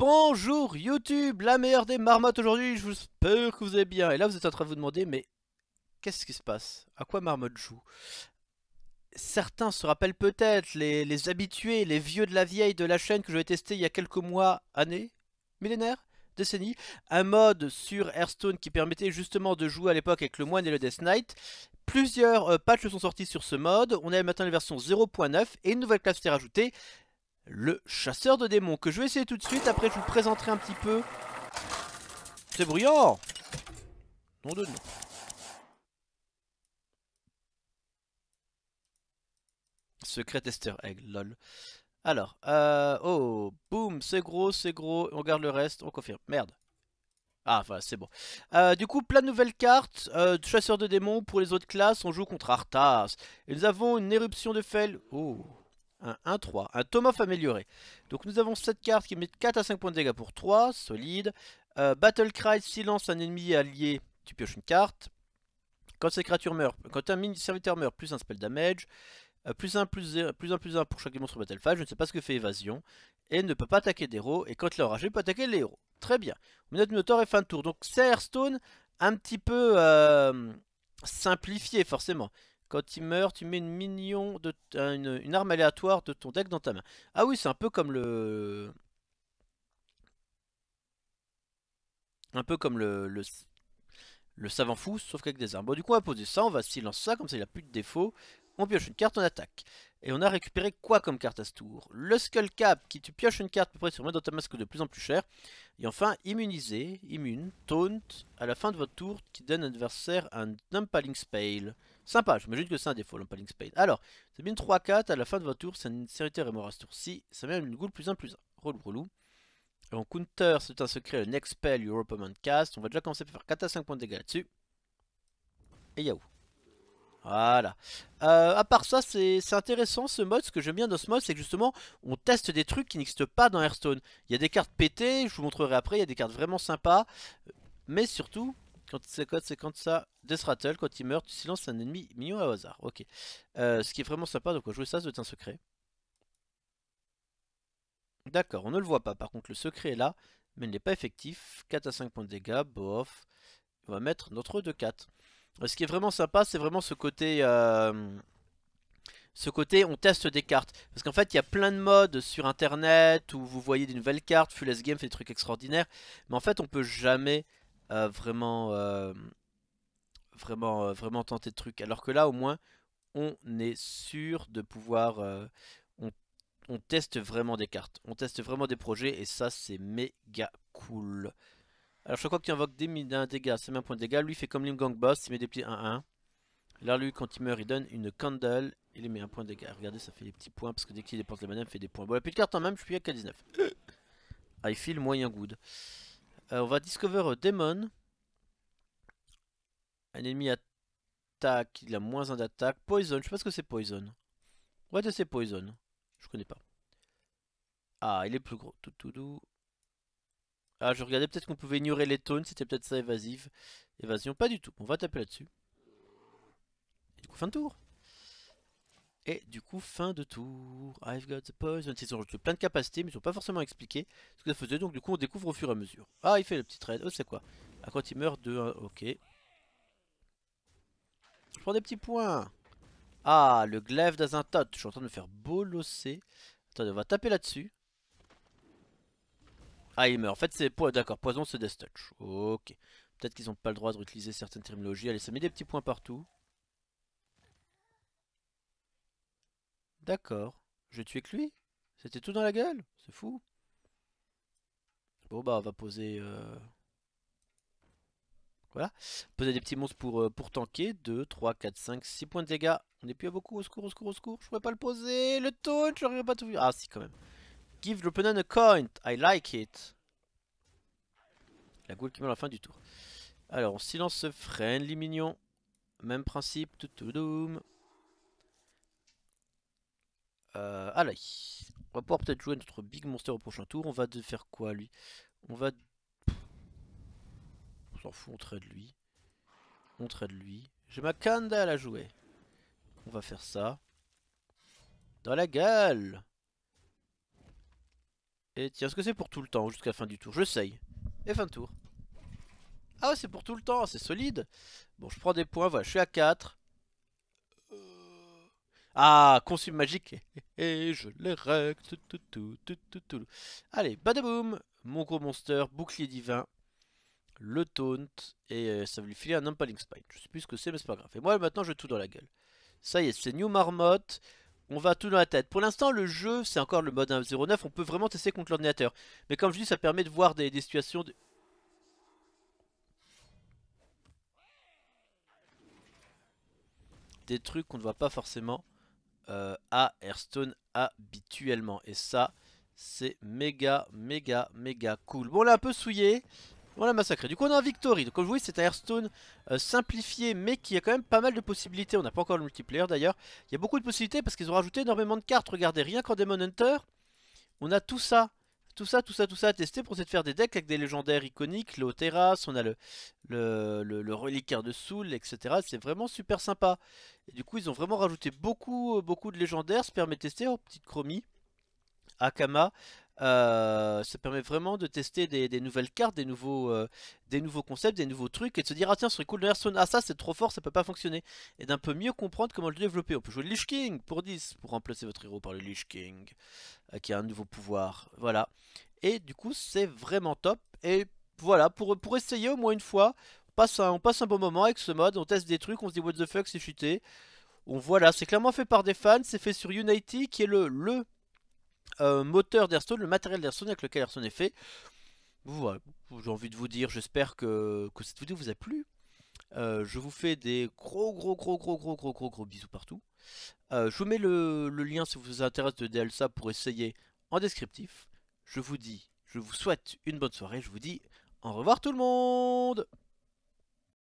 Bonjour YouTube, la meilleure des marmottes aujourd'hui, je j'espère que vous allez bien. Et là vous êtes en train de vous demander, mais qu'est-ce qui se passe À quoi marmotte joue Certains se rappellent peut-être, les, habitués, les vieux de la vieille de la chaîne que j'avais testé il y a quelques mois, années, millénaires, décennies, un mode sur Hearthstone qui permettait justement de jouer à l'époque avec le moine et le Death Knight. Plusieurs patches euh, patchs sont sortis sur ce mode, on a maintenant la version 0.9 et une nouvelle classe été rajoutée, le chasseur de démons que je vais essayer tout de suite. Après, je vous présenterai un petit peu. C'est bruyant Non, de non. Secret tester, Egg, lol. Alors, euh, oh, boum, c'est gros, c'est gros, on garde le reste, on confirme. Merde. Ah, voilà, c'est bon. Euh, du coup, plein de nouvelles cartes, euh, chasseur de démons pour les autres classes, on joue contre Arthas. Et nous avons une éruption de Fel. Oh, un 1-3, un Tomoff amélioré. Donc nous avons cette carte qui met 4 à 5 points de dégâts pour 3, solide. Euh, Battle Cry, silence un ennemi allié, tu pioches une carte. Quand ces créatures meurt, quand un mini serviteur meurt, plus un spell damage. plus euh, 1, plus un plus 1, pour chaque monstre Battlefield, je ne sais pas ce que fait évasion. Et ne peut pas attaquer d'héros, et quand il est enragé, peut attaquer les héros. Très bien. On notre et fin de tour. Donc c'est Hearthstone un petit peu euh, simplifié forcément. Quand il meurs, tu mets une de euh, une, arme aléatoire de ton deck dans ta main. Ah oui, c'est un peu comme le un peu comme le, le, savant fou, sauf qu'avec des armes. Bon, du coup, on va poser ça, on va silencer ça, comme ça il a plus de défaut on pioche une carte, on attaque. Et on a récupéré quoi comme carte à ce tour Le Skull Cap, qui tu pioches une carte à peu près sur main dans ta masque de plus en plus cher. Et enfin, immunisé, immune, taunt, à la fin de votre tour, qui donne à l'adversaire un Unpaling spale. Sympa, j'imagine que c'est un défaut, l'Umpaling spale. Alors, c'est bien 3-4, à la fin de votre tour, c'est une sérité et à ce tour-ci. Ça met une goule plus 1 plus 1. Relou, relou. en counter, c'est un secret, le Next Spell, Your Man Cast. On va déjà commencer à faire 4 à 5 points de dégâts là-dessus. Et yahoo voilà. Euh, à part ça, c'est intéressant ce mod, Ce que j'aime bien dans ce mod c'est que justement, on teste des trucs qui n'existent pas dans Hearthstone. Il y a des cartes pétées, je vous montrerai après, il y a des cartes vraiment sympas. Mais surtout, quand c'est quand, quand ça, Death Rattle, quand il meurt, tu silences un ennemi mignon à hasard. Ok. Euh, ce qui est vraiment sympa, donc on va jouer ça, c'est un secret. D'accord, on ne le voit pas. Par contre, le secret est là, mais il n'est pas effectif. 4 à 5 points de dégâts, bof. On va mettre notre 2-4 ce qui est vraiment sympa, c'est vraiment ce côté... Euh, ce côté, on teste des cartes. Parce qu'en fait, il y a plein de modes sur Internet où vous voyez des nouvelles cartes. Fullest Game fait des trucs extraordinaires. Mais en fait, on peut jamais euh, vraiment, euh, vraiment, vraiment tenter de trucs. Alors que là, au moins, on est sûr de pouvoir... on teste vraiment des cartes. On teste vraiment des projets. Et ça, c'est méga cool. Alors chaque fois que tu invoques des, un dégât, ça met un point de dégâts. Lui fait comme Gang Boss, il met des petits 1-1. Là lui quand il meurt il donne une candle, il met un point de dégâts. Regardez ça fait des petits points parce que dès qu'il dépense les manèmes il fait des points. Bon il a plus de cartes en même, je suis à K19. I feel moyen good. Euh, on va discover euh, Demon. Un ennemi attaque, il a moins un d'attaque. Poison, je sais pas ce que c'est Poison. Ouais c'est Poison Je connais pas. Ah, il est plus gros. Tout, tout, ah, je regardais peut-être qu'on pouvait ignorer les taunes, c'était peut-être ça évasive. Évasion, pas du tout. On va taper là-dessus. Et du coup, fin de tour. Et du coup, fin de tour. I've got the poison. Ils ont plein de capacités, mais ils ont pas forcément expliqué ce que ça faisait. Donc, du coup, on découvre au fur et à mesure. Ah, il fait le petit trade. Oh, c'est quoi Ah, quand il meurt, de 1, ok. Je prends des petits points. Ah, le glaive d'Azintot. Je suis en train de me faire bolosser. Attendez, on va taper là-dessus. Ah, il meurt. En fait, c'est. D'accord, poison, c'est Death Touch. Ok. Peut-être qu'ils n'ont pas le droit de certaines terminologies. Allez, ça met des petits points partout. D'accord. Je tué que lui C'était tout dans la gueule C'est fou. Bon, bah, on va poser. Euh, voilà. Poser des petits monstres pour, euh, pour tanker. 2, 3, 4, 5, 6 points de dégâts. On n'est plus à beaucoup. Au secours, au secours, au secours. Je pourrais pas le poser. Le Je j'aurais pas tout vu. Ah, si, quand même. Give the opponent a coin. I like it. La gueule qui met à la fin du tour. Alors, on silence ce friendly mignon. Même principe. Tout euh, allez. On va pouvoir peut-être jouer notre Big Monster au prochain tour. On va de faire quoi lui On va... On s'en fout, on trade lui. On trade lui. J'ai ma candle à jouer. On va faire ça. Dans la gueule et tiens, est-ce que c'est pour tout le temps jusqu'à la fin du tour Je sais. Et fin de tour. Ah ouais, c'est pour tout le temps, c'est solide. Bon, je prends des points, voilà, je suis à 4. Euh. Ah, consume magique. Et je les règle. Allez, badaboum. Mon gros monster, bouclier divin, le taunt. Et euh, ça veut lui filer un Impaling Spine. Je sais plus ce que c'est, mais c'est pas grave. Et moi, maintenant, je vais tout dans la gueule. Ça y est, c'est New Marmotte. On va tout dans la tête. Pour l'instant, le jeu, c'est encore le mode 1.09, on peut vraiment tester contre l'ordinateur. Mais comme je dis, ça permet de voir des, situations... Des trucs qu'on ne voit pas forcément euh, à Hearthstone habituellement. Et ça, c'est méga, méga, méga cool. Bon, là, un peu souillé. On l'a massacré. Du coup, on a un victory. Donc, comme vous voyez, c'est un Hearthstone euh, simplifié, mais qui a quand même pas mal de possibilités. On n'a pas encore le multiplayer d'ailleurs. Il y a beaucoup de possibilités parce qu'ils ont rajouté énormément de cartes. Regardez, rien qu'en Demon Hunter, on a tout ça. Tout ça, tout ça, tout ça à tester pour essayer de faire des decks avec des légendaires iconiques, le haut terrasse, on a le, le, le, reliquaire de Soul, etc. C'est vraiment super sympa. Et du coup, ils ont vraiment rajouté beaucoup, euh, beaucoup de légendaires. Ça permet de tester en oh, petite chromie. Akama, euh, ça permet vraiment de tester des, nouvelles cartes, des nouveaux, euh, des nouveaux concepts, des nouveaux trucs et de se dire ah tiens ce serait cool d'ailleurs ah ça c'est trop fort ça peut pas fonctionner et d'un peu mieux comprendre comment le développer. On peut jouer le Lich King pour 10 pour remplacer votre héros par le Lich King euh, qui a un nouveau pouvoir, voilà. Et du coup c'est vraiment top et voilà pour, pour essayer au moins une fois on passe, un, on passe un bon moment avec ce mode, on teste des trucs, on se dit what the fuck c'est chuté. On voilà, c'est clairement fait par des fans, c'est fait sur Unity qui est le, le euh, moteur d'Airstone, le matériel d'Airstone avec lequel Airstone est fait. Voilà, j'ai envie de vous dire, j'espère que, cette vidéo vous a plu. Euh, je vous fais des gros gros gros gros gros gros gros gros bisous partout. Euh, je vous mets le, le, lien si vous intéresse de DLSA pour essayer en descriptif. Je vous dis, je vous souhaite une bonne soirée, je vous dis au revoir tout le monde